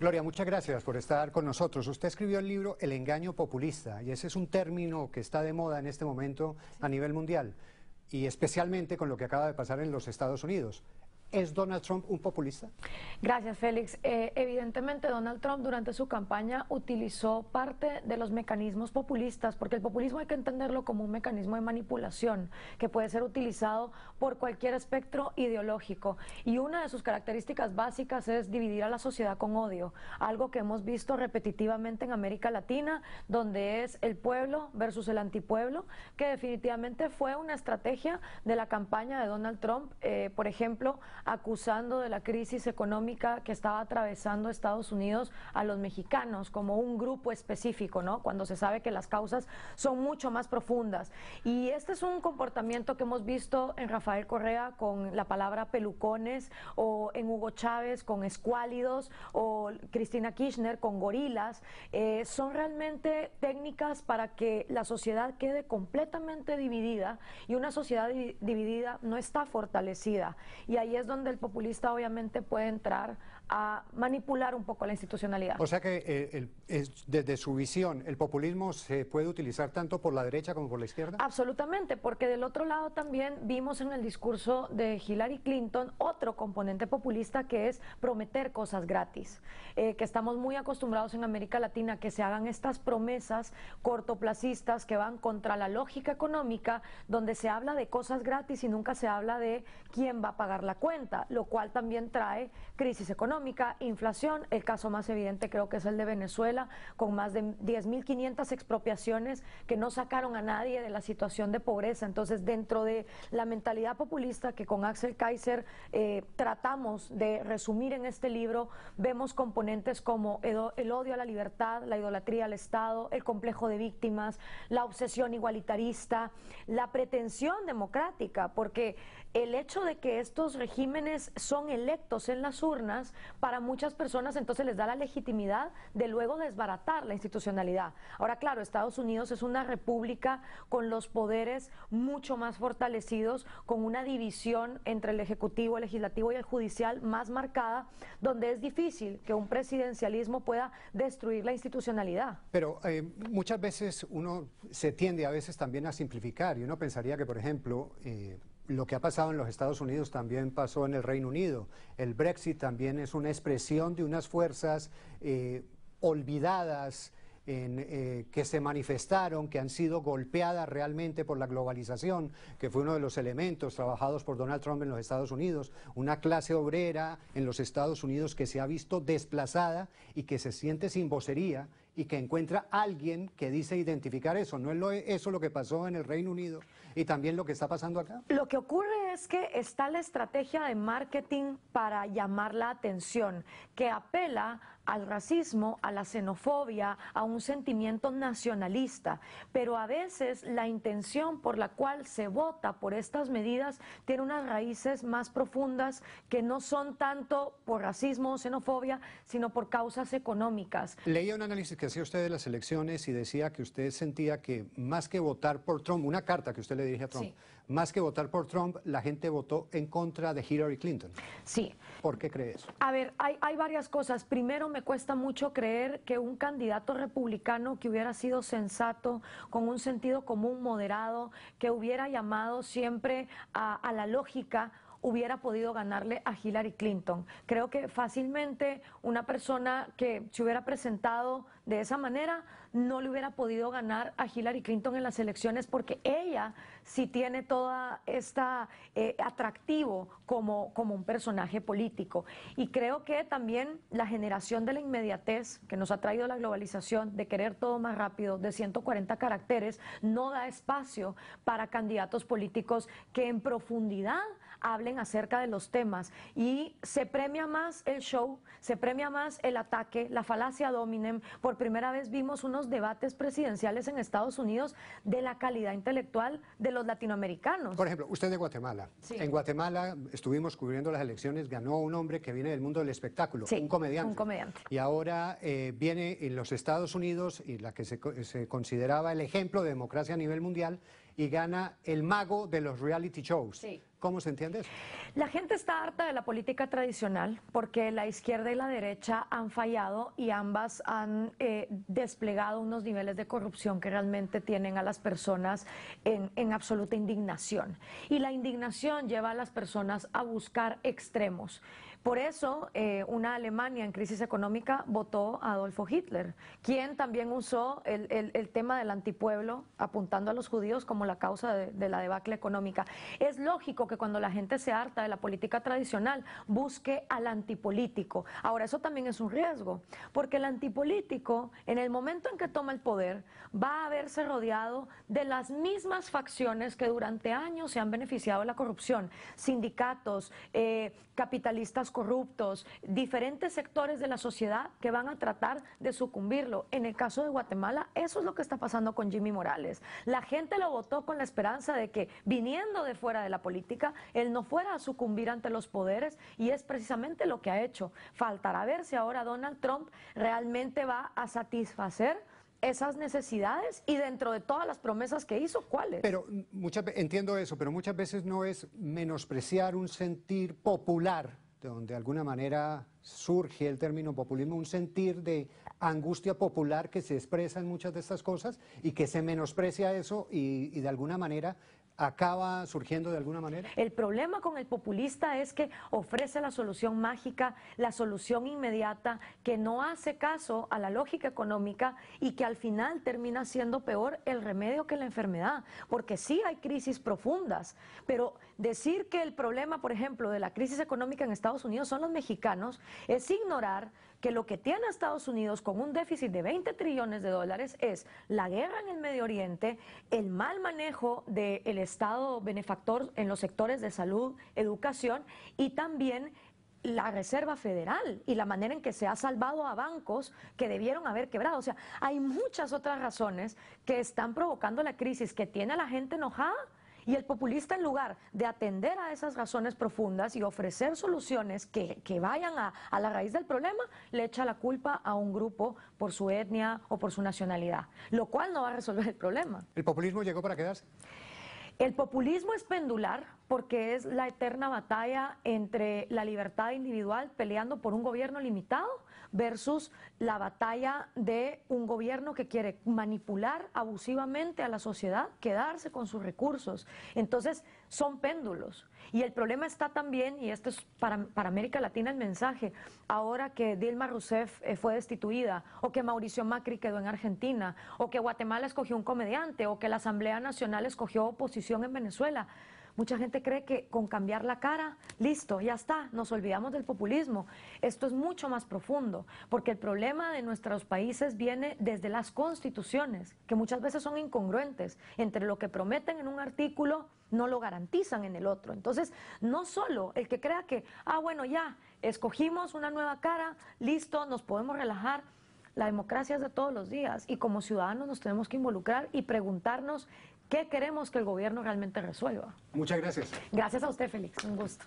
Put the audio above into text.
Gloria, muchas gracias por estar con nosotros. Usted escribió el libro El engaño populista y ese es un término que está de moda en este momento a nivel mundial y especialmente con lo que acaba de pasar en los Estados Unidos. ¿Es Donald Trump un populista? Gracias, Félix. Eh, evidentemente, Donald Trump durante su campaña utilizó parte de los mecanismos populistas, porque el populismo hay que entenderlo como un mecanismo de manipulación que puede ser utilizado por cualquier espectro ideológico. Y una de sus características básicas es dividir a la sociedad con odio, algo que hemos visto repetitivamente en América Latina, donde es el pueblo versus el antipueblo, que definitivamente fue una estrategia de la campaña de Donald Trump. Eh, por ejemplo, acusando de la crisis económica que estaba atravesando Estados Unidos a los mexicanos como un grupo específico, ¿no? Cuando se sabe que las causas son mucho más profundas. Y este es un comportamiento que hemos visto en Rafael Correa con la palabra pelucones o en Hugo Chávez con escuálidos o Cristina Kirchner con gorilas. Eh, son realmente técnicas para que la sociedad quede completamente dividida y una sociedad dividida no está fortalecida. Y ahí es donde el populista obviamente puede entrar a manipular un poco la institucionalidad. O sea que eh, es, desde su visión, ¿el populismo se puede utilizar tanto por la derecha como por la izquierda? Absolutamente, porque del otro lado también vimos en el discurso de Hillary Clinton otro componente populista que es prometer cosas gratis, eh, que estamos muy acostumbrados en América Latina que se hagan estas promesas cortoplacistas que van contra la lógica económica, donde se habla de cosas gratis y nunca se habla de quién va a pagar la cuenta, lo cual también trae crisis económica inflación, el caso más evidente creo que es el de Venezuela, con más de 10.500 expropiaciones que no sacaron a nadie de la situación de pobreza. Entonces, dentro de la mentalidad populista que con Axel Kaiser eh, tratamos de resumir en este libro, vemos componentes como el, el odio a la libertad, la idolatría al Estado, el complejo de víctimas, la obsesión igualitarista, la pretensión democrática, porque el hecho de que estos regímenes son electos en las urnas para muchas personas entonces les da la legitimidad de luego desbaratar la institucionalidad. Ahora, claro, Estados Unidos es una república con los poderes mucho más fortalecidos, con una división entre el Ejecutivo, el Legislativo y el Judicial más marcada, donde es difícil que un presidencialismo pueda destruir la institucionalidad. Pero eh, muchas veces uno se tiende a veces también a simplificar y uno pensaría que, por ejemplo, eh, lo que ha pasado en los Estados Unidos también pasó en el Reino Unido. El Brexit también es una expresión de unas fuerzas eh, olvidadas. Eh, que se manifestaron, que han sido golpeadas realmente por la globalización, que fue uno de los elementos trabajados por Donald Trump en los Estados Unidos, una clase obrera en los Estados Unidos que se ha visto desplazada y que se siente sin vocería y que encuentra alguien que dice identificar eso. ¿No es eso lo que pasó en el Reino Unido y también lo que está pasando acá? Lo que ocurre es que está la estrategia de marketing para llamar la atención, que apela al racismo, a la xenofobia, a un sentimiento nacionalista. Pero a veces la intención por la cual se vota por estas medidas tiene unas raíces más profundas que no son tanto por racismo o xenofobia, sino por causas económicas. Leía un análisis que Decía usted de las elecciones y decía que usted sentía que más que votar por Trump, una carta que usted le dirige a Trump, más que votar por Trump, la gente votó en contra de Hillary Clinton. Sí. ¿Por qué cree eso? A ver, hay, hay varias cosas. Primero, me cuesta mucho creer que un candidato republicano que hubiera sido sensato, con un sentido común moderado, que hubiera llamado siempre a, a la lógica hubiera podido ganarle a Hillary Clinton. Creo que fácilmente una persona que se hubiera presentado de esa manera no le hubiera podido ganar a Hillary Clinton en las elecciones porque ella sí tiene toda esta eh, atractivo como, como un personaje político. Y creo que también la generación de la inmediatez que nos ha traído la globalización, de querer todo más rápido, de 140 caracteres, no da espacio para candidatos políticos que en profundidad hablen acerca de los temas y se premia más el show, se premia más el ataque, la falacia dominem. Por primera vez vimos unos debates presidenciales en Estados Unidos de la calidad intelectual de los latinoamericanos. Por ejemplo, usted de Guatemala. En Guatemala estuvimos cubriendo las elecciones, ganó un hombre que viene del mundo del espectáculo, un comediante. Y ahora eh, viene en los Estados Unidos y la que se, se consideraba el ejemplo de democracia a nivel mundial y gana el mago de los reality shows. ¿Cómo se entiende eso? La gente está harta de la política tradicional porque la izquierda y la derecha han fallado y ambas han eh, desplegado unos niveles de corrupción que realmente tienen a las personas en, absoluta indignación. Y la indignación lleva a las personas a buscar extremos. Por eso, eh, una Alemania en crisis económica votó a Adolfo Hitler, quien también usó el, tema del antipueblo, apuntando a los judíos como la causa de, la debacle económica. Es lógico que cuando la gente se harta de la política tradicional, busque al antipolítico. Ahora, eso también es un riesgo, porque el antipolítico, en el momento en que toma el poder, va a verse rodeado de las mismas facciones que durante años se han beneficiado de la corrupción, sindicatos, eh, capitalistas corruptos, diferentes sectores de la sociedad que van a tratar de sucumbirlo. En el caso de Guatemala, eso es lo que está pasando con Jimmy Morales. La gente lo votó con la esperanza de que, viniendo de fuera de la política, él no fuera a sucumbir ante los poderes y es precisamente lo que ha hecho. Faltará ver si ahora Donald Trump realmente va a satisfacer esas necesidades y dentro de todas las promesas que hizo, ¿cuáles? Pero mm, muchas entiendo eso, pero muchas veces no es menospreciar un sentir popular donde de alguna manera surge el término populismo, un sentir de angustia popular que se expresa en muchas de estas cosas y que se menosprecia eso y, y de alguna manera acaba surgiendo de alguna manera? El problema con el populista es que ofrece la solución mágica, la solución inmediata, que no hace caso a la lógica económica y que al final termina siendo peor el remedio que la enfermedad, porque sí hay crisis profundas, pero decir que el problema, por ejemplo, de la crisis económica en Estados Unidos son los mexicanos es ignorar que lo que tiene Estados Unidos con un déficit de 20 trillones de dólares es la guerra en el Medio Oriente, el mal manejo del Estado benefactor en los sectores de salud, educación y también la Reserva Federal y la manera en que se ha salvado a bancos que debieron haber quebrado. O sea, hay muchas otras razones que están provocando la crisis que tiene a la gente enojada y el populista en lugar de atender a esas razones profundas y ofrecer soluciones que, vayan a, a la raíz del problema, le echa la culpa a un grupo por su etnia o por su nacionalidad, lo cual no va a resolver el problema. ¿El populismo llegó para quedarse? El populismo es pendular porque es la eterna batalla entre la libertad individual peleando por un gobierno limitado versus la batalla de un gobierno que quiere manipular abusivamente a la sociedad, quedarse con sus recursos. Entonces, son péndulos. Y el problema está también, y esto es para, América Latina el mensaje, ahora que Dilma Rousseff eh, fue destituida, o que Mauricio Macri quedó en Argentina, o que Guatemala escogió un comediante, o que la Asamblea Nacional escogió oposición en Venezuela. Mucha gente cree que con cambiar la cara, listo, ya está, nos olvidamos del populismo. Esto es mucho más profundo, porque el problema de nuestros países viene desde las constituciones, que muchas veces son incongruentes entre lo que prometen en un artículo no lo garantizan en el otro. Entonces, no solo el que crea que, ah, bueno, ya, escogimos una nueva cara, listo, nos podemos relajar. La democracia es de todos los días y como ciudadanos nos tenemos que involucrar y preguntarnos ¿Qué queremos que el gobierno realmente resuelva? Muchas gracias. Gracias a usted, Félix. Un gusto.